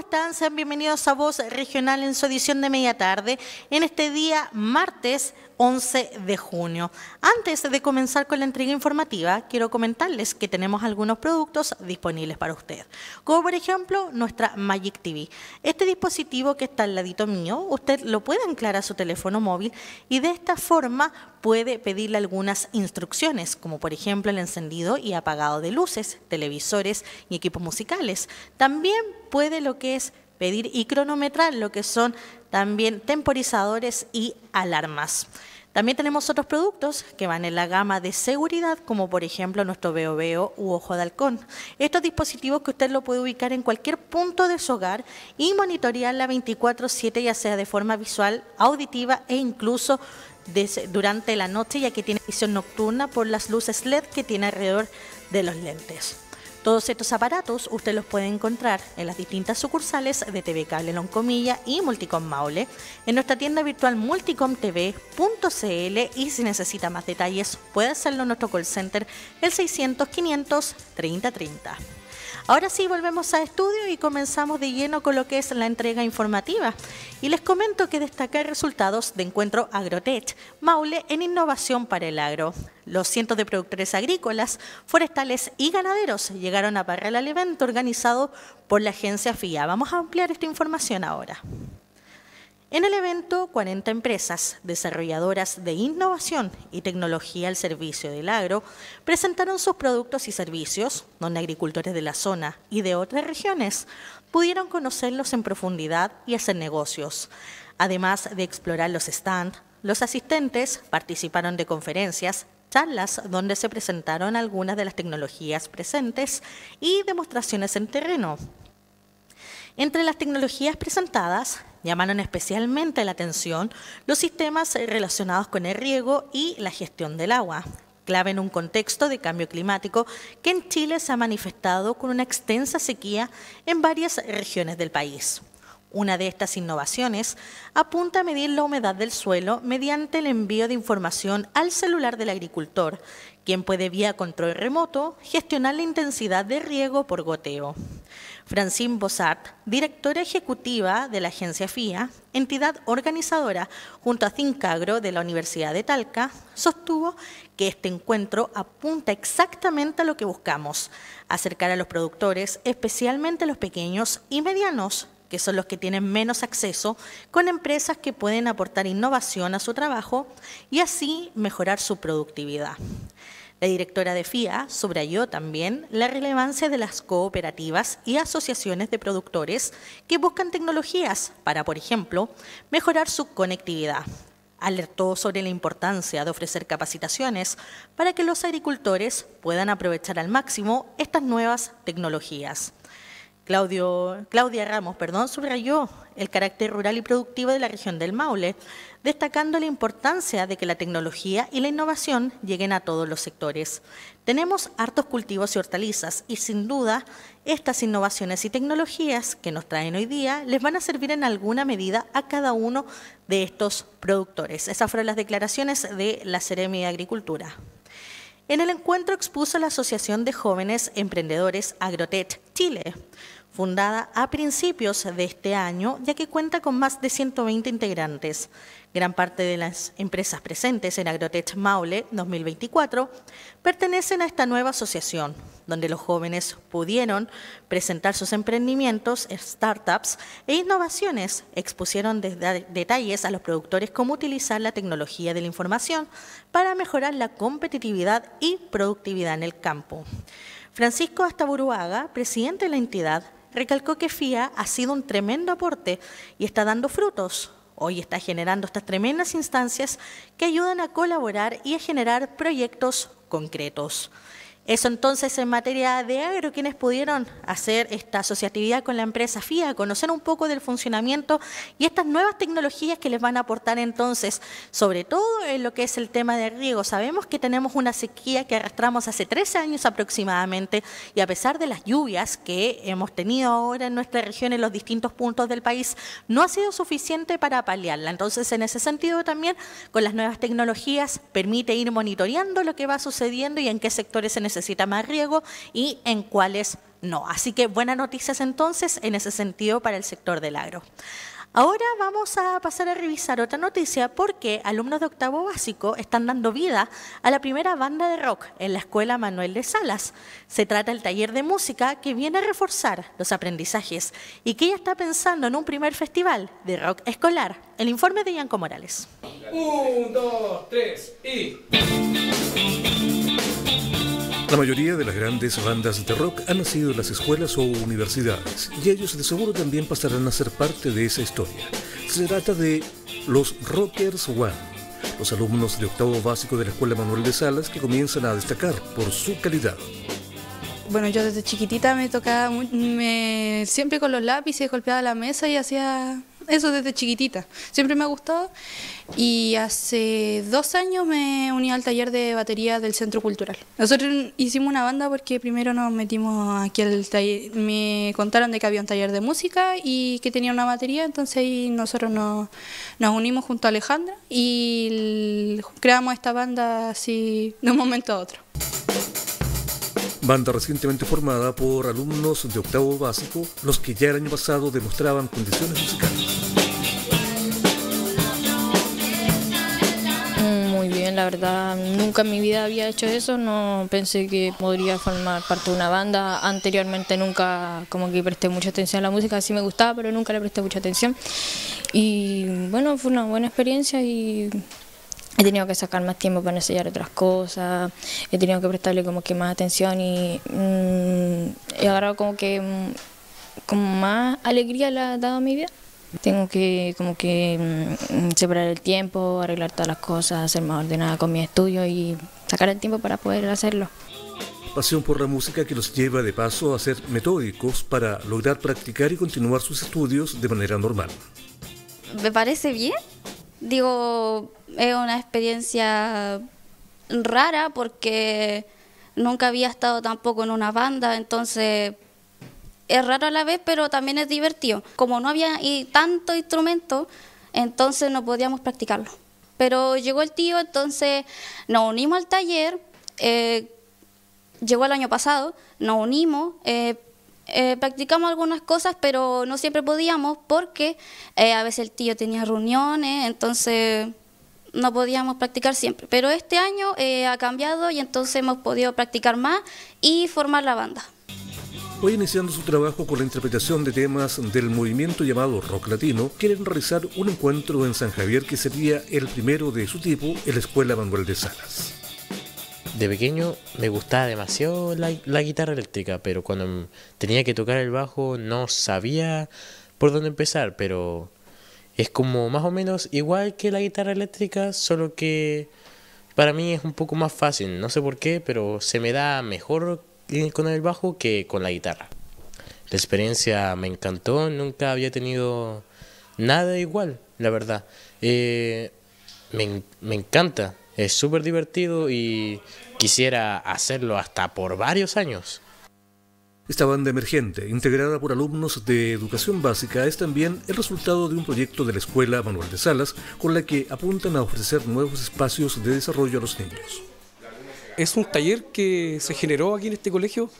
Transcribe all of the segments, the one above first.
están? Sean bienvenidos a Voz Regional en su edición de media tarde, en este día martes 11 de junio. Antes de comenzar con la entrega informativa, quiero comentarles que tenemos algunos productos disponibles para usted, como por ejemplo nuestra Magic TV. Este dispositivo que está al ladito mío, usted lo puede anclar a su teléfono móvil y de esta forma puede pedirle algunas instrucciones, como por ejemplo el encendido y apagado de luces, televisores y equipos musicales. También puede lo que es pedir y cronometrar lo que son también temporizadores y alarmas. También tenemos otros productos que van en la gama de seguridad, como por ejemplo nuestro Veo u Ojo de Halcón. Estos dispositivos que usted lo puede ubicar en cualquier punto de su hogar y monitorear la 24-7, ya sea de forma visual, auditiva e incluso durante la noche, ya que tiene visión nocturna por las luces LED que tiene alrededor de los lentes. Todos estos aparatos usted los puede encontrar en las distintas sucursales de TV Cable Loncomilla y Multicom Maule, en nuestra tienda virtual multicomtv.cl y si necesita más detalles puede hacerlo en nuestro call center el 600 500 3030. Ahora sí, volvemos a estudio y comenzamos de lleno con lo que es la entrega informativa. Y les comento que destacar resultados de Encuentro Agrotech, Maule en innovación para el agro. Los cientos de productores agrícolas, forestales y ganaderos llegaron a parar al evento organizado por la agencia FIA. Vamos a ampliar esta información ahora. En el evento, 40 empresas desarrolladoras de innovación y tecnología al servicio del agro presentaron sus productos y servicios, donde agricultores de la zona y de otras regiones pudieron conocerlos en profundidad y hacer negocios. Además de explorar los stands, los asistentes participaron de conferencias, charlas donde se presentaron algunas de las tecnologías presentes y demostraciones en terreno. Entre las tecnologías presentadas Llamaron especialmente la atención los sistemas relacionados con el riego y la gestión del agua, clave en un contexto de cambio climático que en Chile se ha manifestado con una extensa sequía en varias regiones del país. Una de estas innovaciones apunta a medir la humedad del suelo mediante el envío de información al celular del agricultor, quien puede vía control remoto gestionar la intensidad de riego por goteo. Francine Bossart, directora ejecutiva de la agencia FIA, entidad organizadora junto a Cincagro de la Universidad de Talca, sostuvo que este encuentro apunta exactamente a lo que buscamos, acercar a los productores, especialmente los pequeños y medianos, que son los que tienen menos acceso, con empresas que pueden aportar innovación a su trabajo y así mejorar su productividad. La directora de FIA subrayó también la relevancia de las cooperativas y asociaciones de productores que buscan tecnologías para, por ejemplo, mejorar su conectividad. Alertó sobre la importancia de ofrecer capacitaciones para que los agricultores puedan aprovechar al máximo estas nuevas tecnologías. Claudio, Claudia Ramos perdón, subrayó el carácter rural y productivo de la región del Maule, destacando la importancia de que la tecnología y la innovación lleguen a todos los sectores. Tenemos hartos cultivos y hortalizas y sin duda estas innovaciones y tecnologías que nos traen hoy día les van a servir en alguna medida a cada uno de estos productores. Esas fueron las declaraciones de la Seremi de Agricultura. En el encuentro expuso la Asociación de Jóvenes Emprendedores Agrotech Chile fundada a principios de este año, ya que cuenta con más de 120 integrantes. Gran parte de las empresas presentes en Agrotech Maule 2024 pertenecen a esta nueva asociación, donde los jóvenes pudieron presentar sus emprendimientos, startups e innovaciones, expusieron detalles a los productores cómo utilizar la tecnología de la información para mejorar la competitividad y productividad en el campo. Francisco Astaburuaga, presidente de la entidad, recalcó que FIA ha sido un tremendo aporte y está dando frutos. Hoy está generando estas tremendas instancias que ayudan a colaborar y a generar proyectos concretos. Eso entonces en materia de agro, quienes pudieron hacer esta asociatividad con la empresa FIA, conocer un poco del funcionamiento y estas nuevas tecnologías que les van a aportar entonces, sobre todo en lo que es el tema de riego. Sabemos que tenemos una sequía que arrastramos hace 13 años aproximadamente y a pesar de las lluvias que hemos tenido ahora en nuestra región en los distintos puntos del país, no ha sido suficiente para paliarla. Entonces en ese sentido también con las nuevas tecnologías permite ir monitoreando lo que va sucediendo y en qué sectores se necesita más riego y en cuáles no. Así que buenas noticias entonces en ese sentido para el sector del agro. Ahora vamos a pasar a revisar otra noticia porque alumnos de octavo básico están dando vida a la primera banda de rock en la Escuela Manuel de Salas. Se trata del taller de música que viene a reforzar los aprendizajes y que ya está pensando en un primer festival de rock escolar. El informe de Ianco Morales. Un, dos, tres y... La mayoría de las grandes bandas de rock han nacido en las escuelas o universidades y ellos de seguro también pasarán a ser parte de esa historia. Se trata de los Rockers One los alumnos de octavo básico de la Escuela Manuel de Salas que comienzan a destacar por su calidad. Bueno, yo desde chiquitita me tocaba, siempre con los lápices golpeaba la mesa y hacía eso desde chiquitita, siempre me ha gustado y hace dos años me uní al taller de batería del Centro Cultural. Nosotros hicimos una banda porque primero nos metimos aquí al taller, me contaron de que había un taller de música y que tenía una batería, entonces ahí nosotros nos, nos unimos junto a Alejandra y creamos esta banda así de un momento a otro banda recientemente formada por alumnos de octavo básico, los que ya el año pasado demostraban condiciones musicales. la verdad nunca en mi vida había hecho eso, no pensé que podría formar parte de una banda, anteriormente nunca como que presté mucha atención a la música, sí me gustaba, pero nunca le presté mucha atención y bueno, fue una buena experiencia y he tenido que sacar más tiempo para enseñar otras cosas, he tenido que prestarle como que más atención y mm, he agarrado como que mm, como más alegría le ha dado a mi vida. Tengo que como que mm, mm, separar el tiempo, arreglar todas las cosas, ser más ordenada con mi estudio y sacar el tiempo para poder hacerlo. Pasión por la música que los lleva de paso a ser metódicos para lograr practicar y continuar sus estudios de manera normal. Me parece bien. Digo, es una experiencia rara porque nunca había estado tampoco en una banda, entonces es raro a la vez, pero también es divertido. Como no había y tanto instrumento, entonces no podíamos practicarlo. Pero llegó el tío, entonces nos unimos al taller, eh, llegó el año pasado, nos unimos, eh, eh, practicamos algunas cosas, pero no siempre podíamos porque a veces el tío tenía reuniones, entonces no podíamos practicar siempre. Pero este año ha cambiado y entonces hemos podido practicar más y formar la banda. Hoy iniciando su trabajo con la interpretación de temas del movimiento llamado rock latino, quieren realizar un encuentro en San Javier que sería el primero de su tipo en la Escuela Manuel de Salas. De pequeño me gustaba demasiado la, la guitarra eléctrica, pero cuando tenía que tocar el bajo no sabía por dónde empezar, pero es como más o menos igual que la guitarra eléctrica, solo que para mí es un poco más fácil. No sé por qué, pero se me da mejor eh, con el bajo que con la guitarra. La experiencia me encantó, nunca había tenido nada igual, la verdad. Eh, me, me encanta, es súper divertido y quisiera hacerlo hasta por varios años. Esta banda emergente, integrada por alumnos de educación básica, es también el resultado de un proyecto de la Escuela Manuel de Salas, con la que apuntan a ofrecer nuevos espacios de desarrollo a los niños es un taller que se generó aquí en este colegio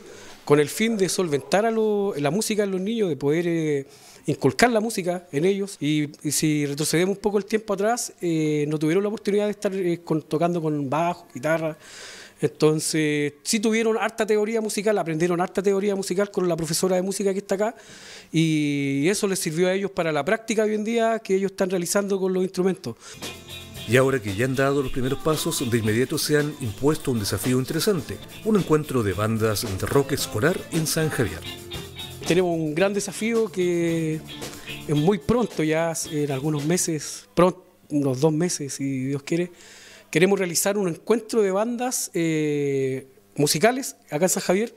con el fin de solventar a la música en los niños, de poder eh, inculcar la música en ellos. Y, si retrocedemos un poco el tiempo atrás, eh, no tuvieron la oportunidad de estar eh, tocando con bajo, guitarra. Entonces, sí tuvieron harta teoría musical, aprendieron harta teoría musical con la profesora de música que está acá y eso les sirvió a ellos para la práctica hoy en día que ellos están realizando con los instrumentos. Y ahora que ya han dado los primeros pasos, de inmediato se han impuesto un desafío interesante, un encuentro de bandas de rock escolar en San Javier. Tenemos un gran desafío que es muy pronto, ya en algunos meses, pronto, unos dos meses, si Dios quiere, queremos realizar un encuentro de bandas eh, musicales acá en San Javier,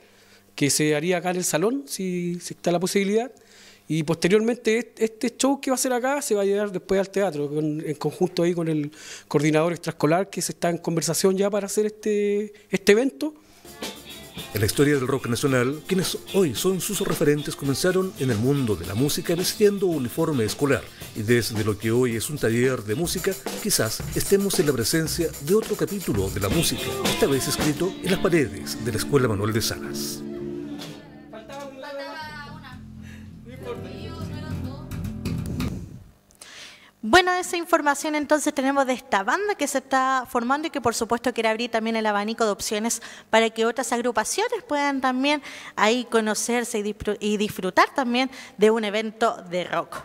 que se haría acá en el salón, si, si está la posibilidad. Y posteriormente este show que va a ser acá se va a llevar después al teatro, en conjunto ahí con el coordinador extraescolar que se está en conversación ya para hacer este, este evento. En la historia del rock nacional, quienes hoy son sus referentes comenzaron en el mundo de la música vestiendo uniforme escolar y desde lo que hoy es un taller de música, quizás estemos en la presencia de otro capítulo de la música, esta vez escrito en las paredes de la Escuela Manuel de Salas. Bueno, esa información entonces tenemos de esta banda que se está formando y que por supuesto quiere abrir también el abanico de opciones para que otras agrupaciones puedan también ahí conocerse y disfrutar también de un evento de rock.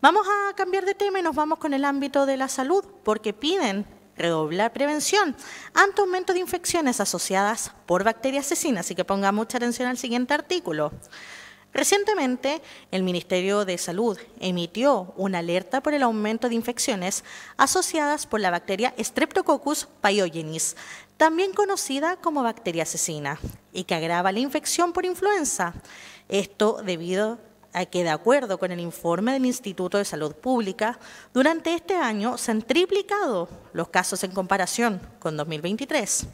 Vamos a cambiar de tema y nos vamos con el ámbito de la salud porque piden redoblar prevención ante aumento de infecciones asociadas por bacterias asesinas. Así que ponga mucha atención al siguiente artículo. Recientemente, el Ministerio de Salud emitió una alerta por el aumento de infecciones asociadas por la bacteria Streptococcus pyogenes, también conocida como bacteria asesina, y que agrava la infección por influenza. Esto debido a que, de acuerdo con el informe del Instituto de Salud Pública, durante este año se han triplicado los casos en comparación con 2023.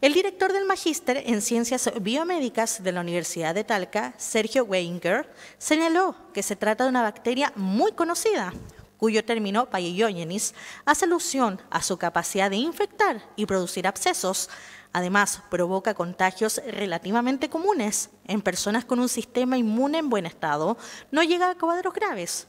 El director del magíster en ciencias biomédicas de la Universidad de Talca, Sergio Weinger, señaló que se trata de una bacteria muy conocida, cuyo término Paiogeniz hace alusión a su capacidad de infectar y producir abscesos. Además, provoca contagios relativamente comunes en personas con un sistema inmune en buen estado. No llega a cuadros graves.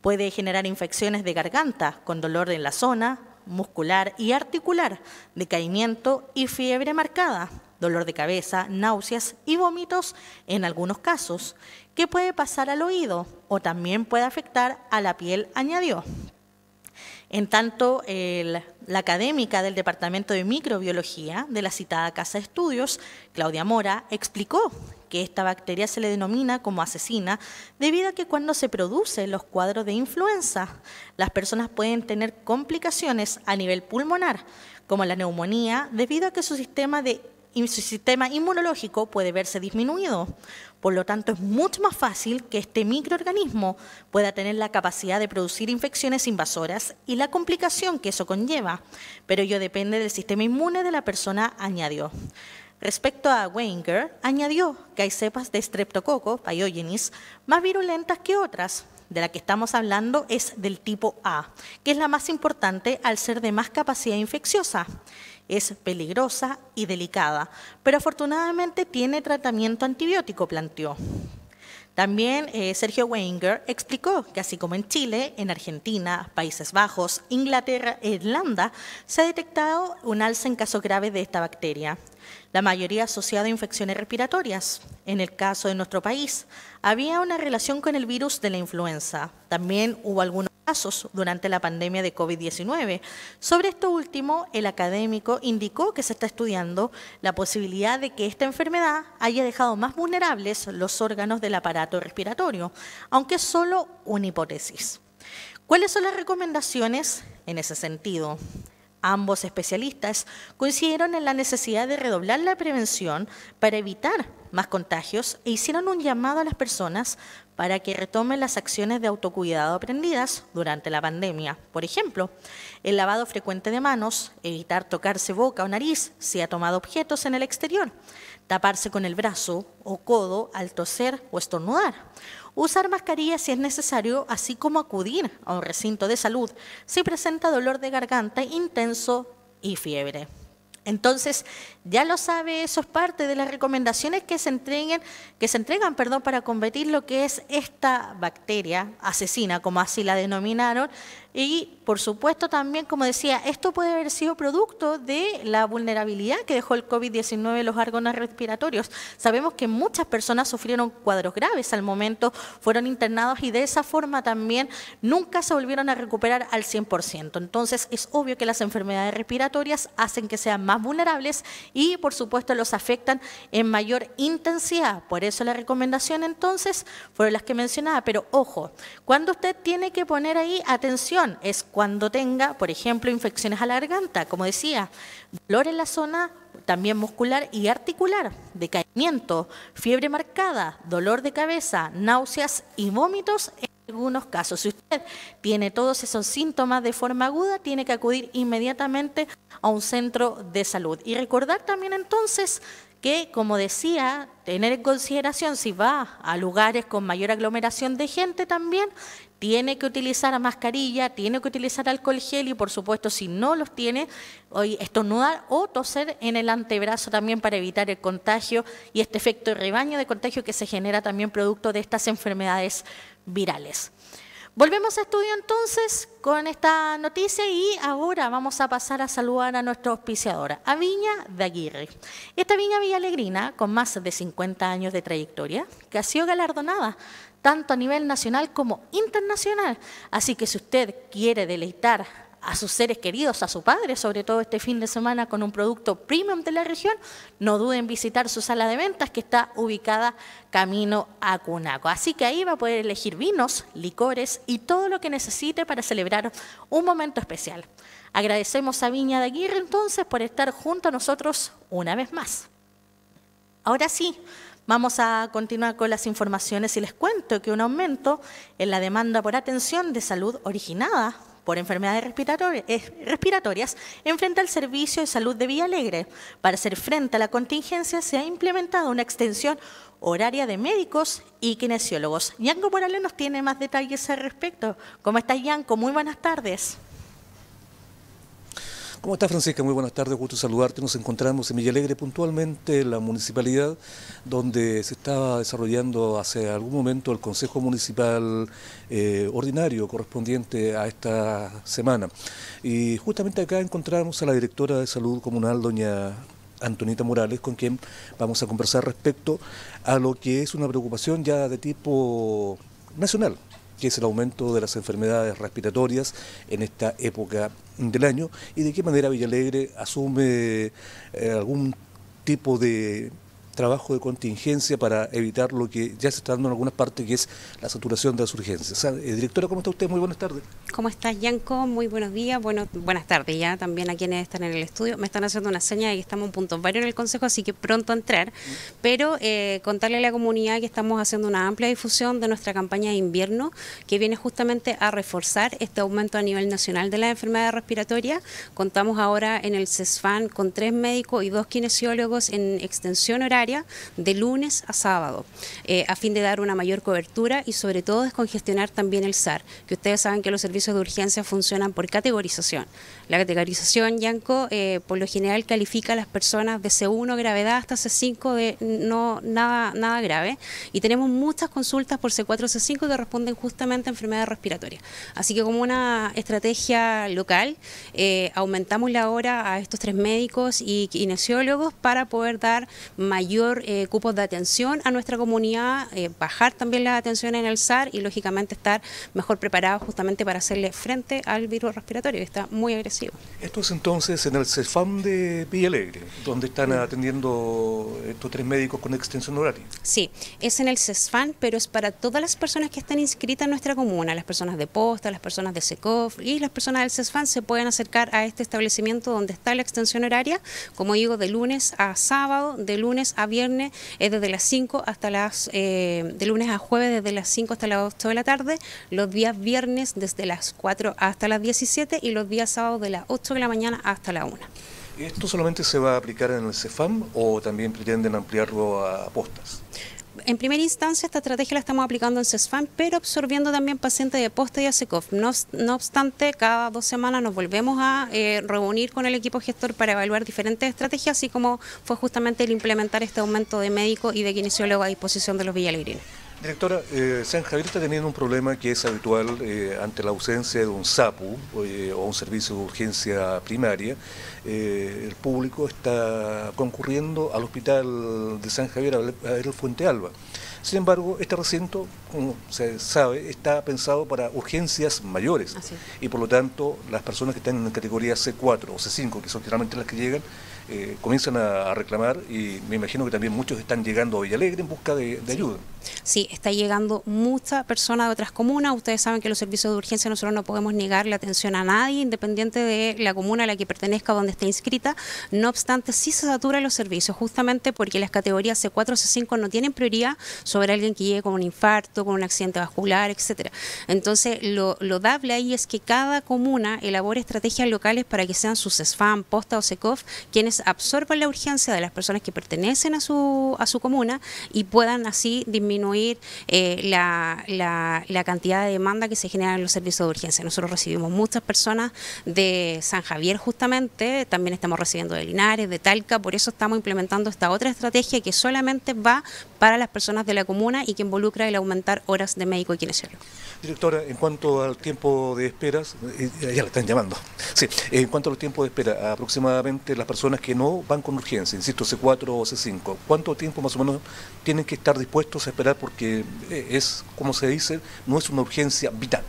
Puede generar infecciones de garganta con dolor en la zona, muscular y articular, decaimiento y fiebre marcada, dolor de cabeza, náuseas y vómitos en algunos casos, que puede pasar al oído o también puede afectar a la piel, añadió. En tanto, la académica del Departamento de Microbiología de la citada Casa de Estudios, Claudia Mora, explicó que esta bacteria se le denomina como asesina debido a que cuando se producen los cuadros de influenza, las personas pueden tener complicaciones a nivel pulmonar, como la neumonía, debido a que su sistema de sistema inmunológico puede verse disminuido. Por lo tanto, es mucho más fácil que este microorganismo pueda tener la capacidad de producir infecciones invasoras y la complicación que eso conlleva, pero ello depende del sistema inmune de la persona, añadió. Respecto a Weinger, añadió que hay cepas de Streptococo, pyogenes más virulentas que otras. De la que estamos hablando es del tipo A, que es la más importante al ser de más capacidad infecciosa. Es peligrosa y delicada, pero afortunadamente tiene tratamiento antibiótico, planteó. También eh, Sergio Weinger explicó que así como en Chile, en Argentina, Países Bajos, Inglaterra e Irlanda, se ha detectado un alza en casos graves de esta bacteria la mayoría asociada a infecciones respiratorias. En el caso de nuestro país, había una relación con el virus de la influenza. También hubo algunos casos durante la pandemia de COVID-19. Sobre esto último, el académico indicó que se está estudiando la posibilidad de que esta enfermedad haya dejado más vulnerables los órganos del aparato respiratorio, aunque es solo una hipótesis. ¿Cuáles son las recomendaciones en ese sentido? Ambos especialistas coincidieron en la necesidad de redoblar la prevención para evitar más contagios e hicieron un llamado a las personas para que retomen las acciones de autocuidado aprendidas durante la pandemia. Por ejemplo, el lavado frecuente de manos, evitar tocarse boca o nariz si ha tomado objetos en el exterior, taparse con el brazo o codo al toser o estornudar usar mascarilla si es necesario, así como acudir a un recinto de salud si presenta dolor de garganta intenso y fiebre. Entonces, ya lo sabe, eso es parte de las recomendaciones que se, entreguen, que se entregan perdón, para combatir lo que es esta bacteria asesina, como así la denominaron, y, por supuesto, también, como decía, esto puede haber sido producto de la vulnerabilidad que dejó el COVID-19 en los órganos respiratorios. Sabemos que muchas personas sufrieron cuadros graves al momento, fueron internados y de esa forma también nunca se volvieron a recuperar al 100%. Entonces, es obvio que las enfermedades respiratorias hacen que sean más vulnerables y, por supuesto, los afectan en mayor intensidad. Por eso la recomendación, entonces, fueron las que mencionaba. Pero, ojo, cuando usted tiene que poner ahí atención, es cuando tenga, por ejemplo, infecciones a la garganta, como decía, dolor en la zona también muscular y articular, decaimiento, fiebre marcada, dolor de cabeza, náuseas y vómitos en algunos casos. Si usted tiene todos esos síntomas de forma aguda, tiene que acudir inmediatamente a un centro de salud. Y recordar también entonces que, como decía, tener en consideración si va a lugares con mayor aglomeración de gente también, tiene que utilizar mascarilla, tiene que utilizar alcohol gel y por supuesto si no los tiene, estornudar o toser en el antebrazo también para evitar el contagio y este efecto de rebaño de contagio que se genera también producto de estas enfermedades virales. Volvemos a estudio entonces con esta noticia y ahora vamos a pasar a saludar a nuestra auspiciadora, a Viña de Aguirre. Esta viña villalegrina, con más de 50 años de trayectoria, que ha sido galardonada tanto a nivel nacional como internacional. Así que si usted quiere deleitar a sus seres queridos, a su padre, sobre todo este fin de semana con un producto premium de la región, no duden en visitar su sala de ventas que está ubicada camino a Cunaco. Así que ahí va a poder elegir vinos, licores y todo lo que necesite para celebrar un momento especial. Agradecemos a Viña de Aguirre entonces por estar junto a nosotros una vez más. Ahora sí, Vamos a continuar con las informaciones y les cuento que un aumento en la demanda por atención de salud originada por enfermedades respiratorias enfrenta al Servicio de Salud de Villa Alegre. Para hacer frente a la contingencia se ha implementado una extensión horaria de médicos y kinesiólogos. Yanko Morales nos tiene más detalles al respecto. ¿Cómo estás, Yanko? Muy buenas tardes. ¿Cómo estás, Francisca? Muy buenas tardes, gusto saludarte. Nos encontramos en Villalegre, puntualmente en la municipalidad, donde se estaba desarrollando hace algún momento el Consejo Municipal eh, Ordinario correspondiente a esta semana. Y justamente acá encontramos a la directora de Salud Comunal, doña Antonita Morales, con quien vamos a conversar respecto a lo que es una preocupación ya de tipo nacional, que es el aumento de las enfermedades respiratorias en esta época del año y de qué manera Villalegre asume eh, algún tipo de trabajo de contingencia para evitar lo que ya se está dando en algunas partes, que es la saturación de las urgencias. Eh, directora, ¿cómo está usted? Muy buenas tardes. ¿Cómo estás, Yanko? Muy buenos días. Bueno, buenas tardes ya también a quienes están en el estudio. Me están haciendo una seña de que estamos en punto varios en el Consejo, así que pronto a entrar. Pero eh, contarle a la comunidad que estamos haciendo una amplia difusión de nuestra campaña de invierno, que viene justamente a reforzar este aumento a nivel nacional de la enfermedad respiratoria. Contamos ahora en el CESFAN con tres médicos y dos kinesiólogos en extensión horaria de lunes a sábado, eh, a fin de dar una mayor cobertura y sobre todo descongestionar también el SAR, que ustedes saben que los servicios de urgencia funcionan por categorización. La categorización, Yanco, eh, por lo general califica a las personas de C1 gravedad hasta C5 de no nada, nada grave y tenemos muchas consultas por C4, C5 que responden justamente a enfermedades respiratorias. Así que como una estrategia local, eh, aumentamos la hora a estos tres médicos y kinesiólogos para poder dar mayor eh, cupos de atención a nuestra comunidad, eh, bajar también la atención en el SAR y lógicamente estar mejor preparados justamente para hacerle frente al virus respiratorio que está muy agresivo. Esto es entonces en el CESFAM de Villa Alegre, donde están mm. atendiendo estos tres médicos con extensión horaria. Sí, es en el CESFAM, pero es para todas las personas que están inscritas en nuestra comuna, las personas de posta, las personas de SECOF y las personas del CESFAM se pueden acercar a este establecimiento donde está la extensión horaria, como digo, de lunes a sábado, de lunes a a viernes es desde las 5 hasta las, eh, de lunes a jueves desde las 5 hasta las 8 de la tarde, los días viernes desde las 4 hasta las 17 y los días sábados de las 8 de la mañana hasta la 1. ¿Esto solamente se va a aplicar en el CEFAM o también pretenden ampliarlo a postas? en primera instancia esta estrategia la estamos aplicando en CESFAM, pero absorbiendo también pacientes de poste y ASECOF. No, obstante, cada dos semanas nos volvemos a eh, reunir con el equipo gestor para evaluar diferentes estrategias, así como fue justamente el implementar este aumento de médicos y de kinesiólogos a disposición de los villalegrinos. Directora, eh, San Javier está teniendo un problema que es habitual eh, ante la ausencia de un SAPU eh, o un servicio de urgencia primaria. el público está concurriendo al hospital de San Javier, a ver el Fuente Alba. Sin embargo, este recinto, como se sabe, está pensado para urgencias mayores y por lo tanto las personas que están en categoría C4 o C5, que son generalmente las que llegan, eh, comienzan a, reclamar y me imagino que también muchos están llegando a Villalegre en busca de, ayuda. Sí, está llegando mucha persona de otras comunas. Ustedes saben que los servicios de urgencia nosotros no podemos negar la atención a nadie, independiente de la comuna a la que pertenezca, o donde esté inscrita. No obstante, sí se saturan los servicios, justamente porque las categorías C4, C5 no tienen prioridad sobre alguien que llegue con un infarto, con un accidente vascular, etcétera. Entonces, lo, lo dable ahí es que cada comuna elabore estrategias locales para que sean sus SFAM, Posta o SECOF quienes absorban la urgencia de las personas que pertenecen a su, a su comuna y puedan así disminuir eh, la, la, cantidad de demanda que se genera en los servicios de urgencia. Nosotros recibimos muchas personas de San Javier justamente, también estamos recibiendo de Linares, de Talca, por eso estamos implementando esta otra estrategia que solamente va para las personas de la comuna y que involucra el aumentar horas de médico y kinesiólogo. Directora, en cuanto al tiempo de esperas, eh, ya la están llamando, sí, en cuanto al tiempo de espera, aproximadamente las personas que que no van con urgencia, insisto, C4 o C5, ¿cuánto tiempo más o menos tienen que estar dispuestos a esperar? Porque eh, es, como se dice, no es una urgencia vital.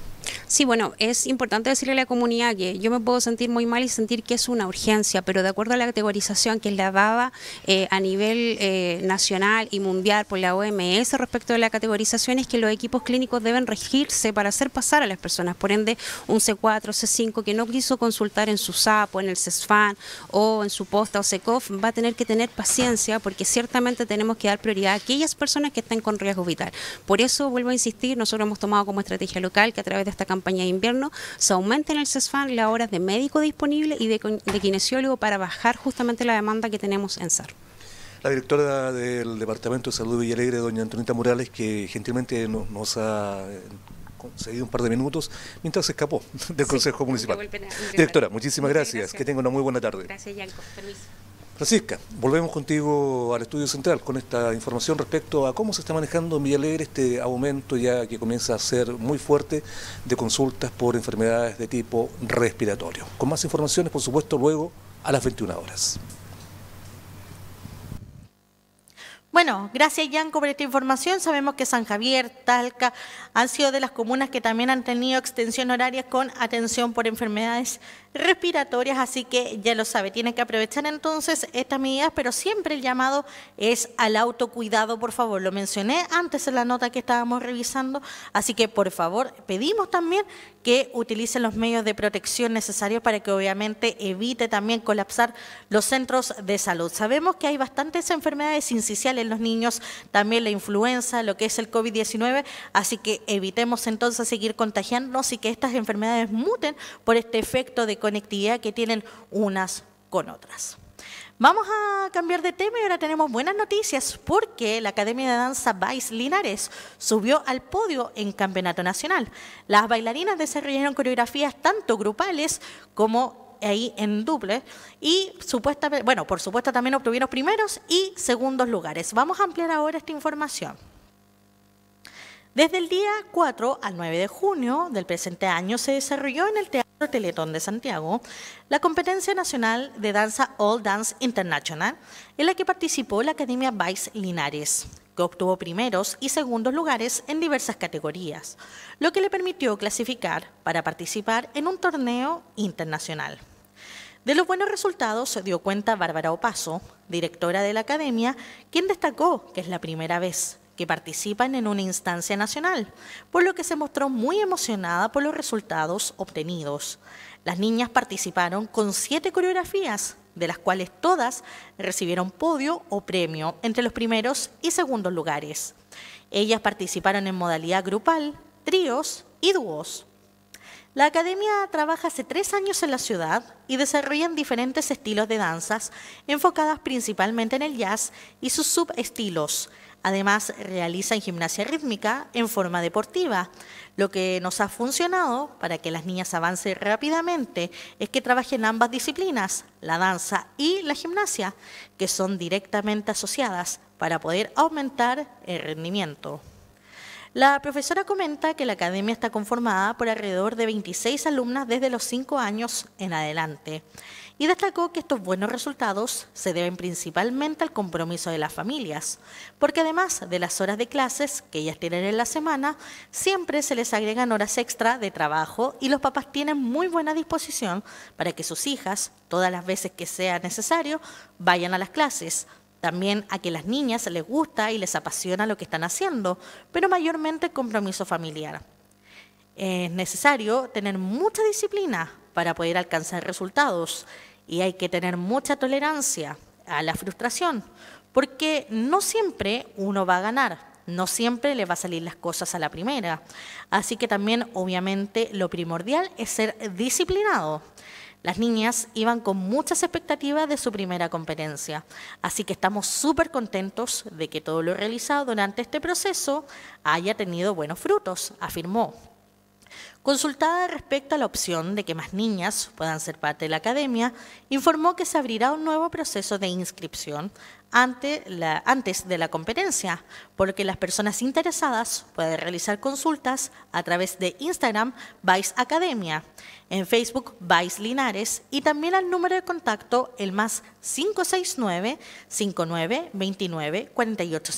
Sí, bueno, es importante decirle a la comunidad que yo me puedo sentir muy mal y sentir que es una urgencia, pero de acuerdo a la categorización que es la dada eh, a nivel eh, nacional y mundial por la OMS respecto de la categorización es que los equipos clínicos deben regirse para hacer pasar a las personas, por ende un C4, C5 que no quiso consultar en su SAP o en el CESFAN o en su posta o SECOF va a tener que tener paciencia porque ciertamente tenemos que dar prioridad a aquellas personas que están con riesgo vital. Por eso vuelvo a insistir, nosotros hemos tomado como estrategia local que a través de esta campaña campaña de invierno, se aumenten en el CESFAN las horas de médico disponible y de, de kinesiólogo para bajar justamente la demanda que tenemos en SAR. La directora del Departamento de Salud de Villalegre, doña Antonita Morales, que gentilmente nos, ha eh, concedido un par de minutos mientras se escapó del Consejo Municipal. Directora, muchísimas gracias. Que tenga una muy buena tarde. Gracias, Yanko. Permiso. Francisca, volvemos contigo al estudio central con esta información respecto a cómo se está manejando en Villalegre este aumento ya que comienza a ser muy fuerte de consultas por enfermedades de tipo respiratorio. Con más informaciones, por supuesto, luego a las 21 horas. Bueno, gracias Yanko por esta información. Sabemos que San Javier, Talca han sido de las comunas que también han tenido extensión horaria con atención por enfermedades respiratorias, así que ya lo sabe, tiene que aprovechar entonces estas medidas, pero siempre el llamado es al autocuidado, por favor. Lo mencioné antes en la nota que estábamos revisando, así que por favor pedimos también que utilicen los medios de protección necesarios para que obviamente evite también colapsar los centros de salud. Sabemos que hay bastantes enfermedades incisionales en los niños, también la influenza, lo que es el COVID-19, así que evitemos entonces seguir contagiándonos y que estas enfermedades muten por este efecto de conectividad que tienen unas con otras. Vamos a cambiar de tema y ahora tenemos buenas noticias porque la Academia de Danza Vice Linares subió al podio en Campeonato Nacional. Las bailarinas desarrollaron coreografías tanto grupales como ahí en duple y supuestamente, bueno, por supuesto también obtuvieron primeros y segundos lugares. Vamos a ampliar ahora esta información. Desde el día 4 al 9 de junio del presente año se desarrolló en el Teatro Teletón de Santiago la competencia nacional de danza All Dance International, en la que participó la Academia Vice Linares que obtuvo primeros y segundos lugares en diversas categorías, lo que le permitió clasificar para participar en un torneo internacional. De los buenos resultados se dio cuenta Bárbara Opaso, directora de la academia, quien destacó que es la primera vez que participan en una instancia nacional, por lo que se mostró muy emocionada por los resultados obtenidos. Las niñas participaron con siete coreografías, de las cuales todas recibieron podio o premio entre los primeros y segundos lugares. Ellas participaron en modalidad grupal, tríos y dúos. La academia trabaja hace tres años en la ciudad y desarrollan diferentes estilos de danzas enfocadas principalmente en el jazz y sus subestilos, Además, realizan gimnasia rítmica en forma deportiva. Lo que nos ha funcionado para que las niñas avancen rápidamente es que trabajen ambas disciplinas, la danza y la gimnasia, que son directamente asociadas para poder aumentar el rendimiento. La profesora comenta que la academia está conformada por alrededor de 26 alumnas desde los 5 años en adelante y destacó que estos buenos resultados se deben principalmente al compromiso de las familias, porque además de las horas de clases que ellas tienen en la semana, siempre se les agregan horas extra de trabajo y los papás tienen muy buena disposición para que sus hijas, todas las veces que sea necesario, vayan a las clases. También a que las niñas les gusta y les apasiona lo que están haciendo, pero mayormente compromiso familiar. Es necesario tener mucha disciplina para poder alcanzar resultados y hay que tener mucha tolerancia a la frustración, porque no siempre uno va a ganar, no siempre le va a salir las cosas a la primera. Así que también obviamente lo primordial es ser disciplinado. Las niñas iban con muchas expectativas de su primera competencia, así que estamos súper contentos de que todo lo realizado durante este proceso haya tenido buenos frutos, afirmó. Consultada respecto a la opción de que más niñas puedan ser parte de la academia, informó que se abrirá un nuevo proceso de inscripción antes de la competencia, porque las personas interesadas pueden realizar consultas a través de Instagram Vice Academia, en Facebook Vice Linares y también al número de contacto el más 569 59 29 48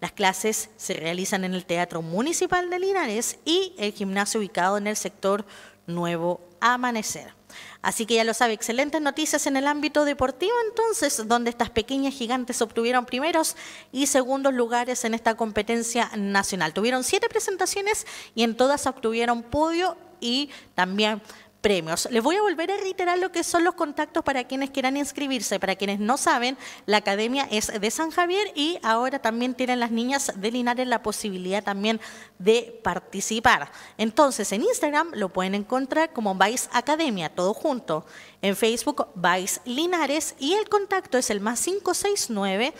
las clases se realizan en el Teatro Municipal de Linares y el gimnasio ubicado en el sector Nuevo Amanecer. Así que ya lo sabe, excelentes noticias en el ámbito deportivo entonces, donde estas pequeñas gigantes obtuvieron primeros y segundos lugares en esta competencia nacional. Tuvieron siete presentaciones y en todas obtuvieron podio y también premios. Les voy a volver a reiterar lo que son los contactos para quienes quieran inscribirse. Para quienes no saben, la academia es de San Javier y ahora también tienen las niñas de Linares la posibilidad también de participar. Entonces, en Instagram lo pueden encontrar como Vice Academia, todo junto. En Facebook, Vice Linares y el contacto es el más 569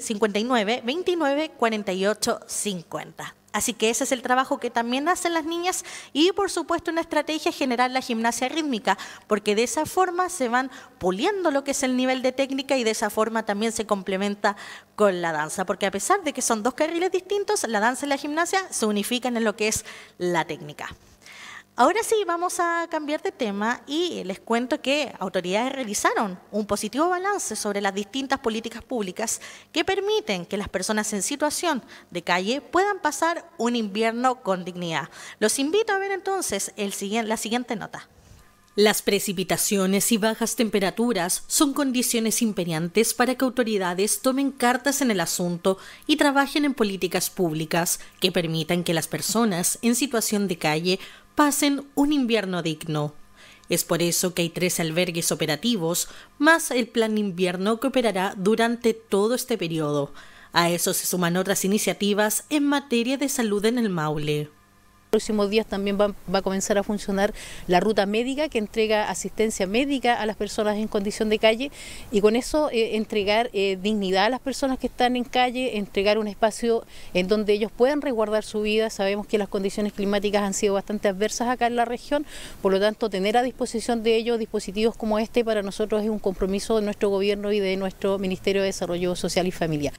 59 29 48 50. Así que ese es el trabajo que también hacen las niñas y por supuesto una estrategia general, la gimnasia rítmica, porque de esa forma se van puliendo lo que es el nivel de técnica y de esa forma también se complementa con la danza, porque a pesar de que son dos carriles distintos, la danza y la gimnasia se unifican en lo que es la técnica. Ahora sí, vamos a cambiar de tema y les cuento que autoridades realizaron un positivo balance sobre las distintas políticas públicas que permiten que las personas en situación de calle puedan pasar un invierno con dignidad. Los invito a ver entonces el, la siguiente nota. Las precipitaciones y bajas temperaturas son condiciones imperiantes para que autoridades tomen cartas en el asunto y trabajen en políticas públicas que permitan que las personas en situación de calle pasen un invierno digno. Es por eso que hay tres albergues operativos, más el plan invierno que operará durante todo este periodo. A eso se suman otras iniciativas en materia de salud en el Maule próximos días también va, a comenzar a funcionar la ruta médica que entrega asistencia médica a las personas en condición de calle y con eso eh, entregar eh, dignidad a las personas que están en calle, entregar un espacio en donde ellos puedan resguardar su vida. Sabemos que las condiciones climáticas han sido bastante adversas acá en la región, por lo tanto tener a disposición de ellos dispositivos como este para nosotros es un compromiso de nuestro gobierno y de nuestro Ministerio de Desarrollo Social y Familiar.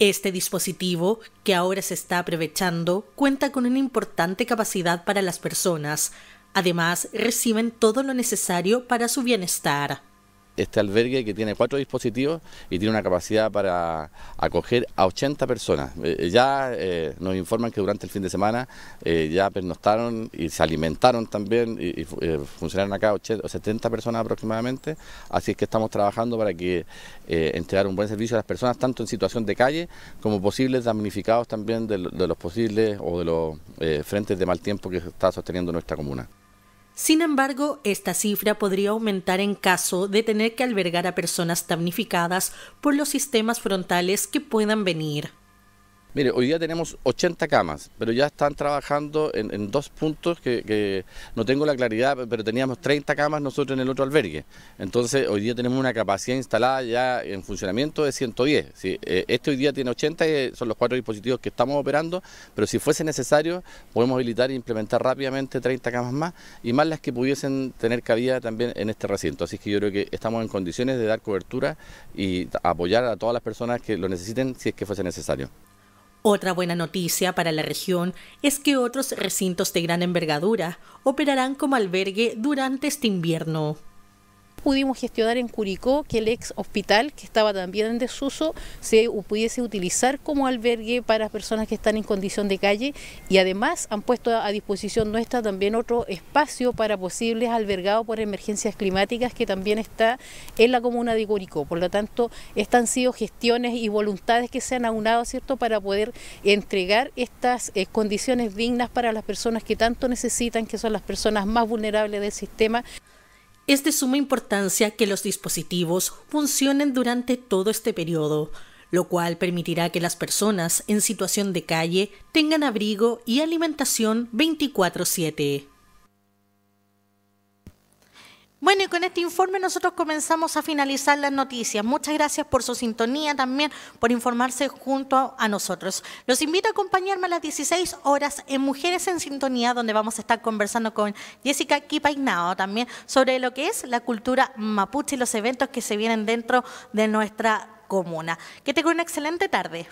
Este dispositivo, que ahora se está aprovechando, cuenta con una importante capacidad para las personas. Además, reciben todo lo necesario para su bienestar este albergue que tiene cuatro dispositivos y tiene una capacidad para acoger a 80 personas. Eh, eh, ya eh, nos informan que durante el fin de semana ya pernoctaron y se alimentaron también y, funcionaron acá 70 personas aproximadamente, así es que estamos trabajando para que entregar un buen servicio a las personas, tanto en situación de calle como posibles damnificados también de los posibles o de los frentes de mal tiempo que está sosteniendo nuestra comuna. Sin embargo, esta cifra podría aumentar en caso de tener que albergar a personas damnificadas por los sistemas frontales que puedan venir. Mire, hoy día tenemos 80 camas, pero ya están trabajando en, dos puntos que, no tengo la claridad, pero teníamos 30 camas nosotros en el otro albergue. Entonces, hoy día tenemos una capacidad instalada ya en funcionamiento de 110. Eh, este hoy día tiene 80, y eh, son los cuatro dispositivos que estamos operando, pero si fuese necesario, podemos habilitar e implementar rápidamente 30 camas más y más las que pudiesen tener cabida también en este recinto. Así que yo creo que estamos en condiciones de dar cobertura y apoyar a todas las personas que lo necesiten si es que fuese necesario. Otra buena noticia para la región es que otros recintos de gran envergadura operarán como albergue durante este invierno pudimos gestionar en Curicó que el ex hospital, que estaba también en desuso, se pudiese utilizar como albergue para personas que están en condición de calle y además han puesto a disposición nuestra también otro espacio para posibles albergados por emergencias climáticas que también está en la comuna de Curicó. Por lo tanto, estas han sido gestiones y voluntades que se han aunado ¿cierto? para poder entregar estas eh, condiciones dignas para las personas que tanto necesitan, que son las personas más vulnerables del sistema. Es de suma importancia que los dispositivos funcionen durante todo este periodo, lo cual permitirá que las personas en situación de calle tengan abrigo y alimentación 24/7. Bueno, y con este informe nosotros comenzamos a finalizar las noticias. Muchas gracias por su sintonía también, por informarse junto a nosotros. Los invito a acompañarme a las 16 horas en Mujeres en Sintonía, donde vamos a estar conversando con Jessica Kipainao también sobre lo que es la cultura mapuche y los eventos que se vienen dentro de nuestra comuna. Que tenga una excelente tarde.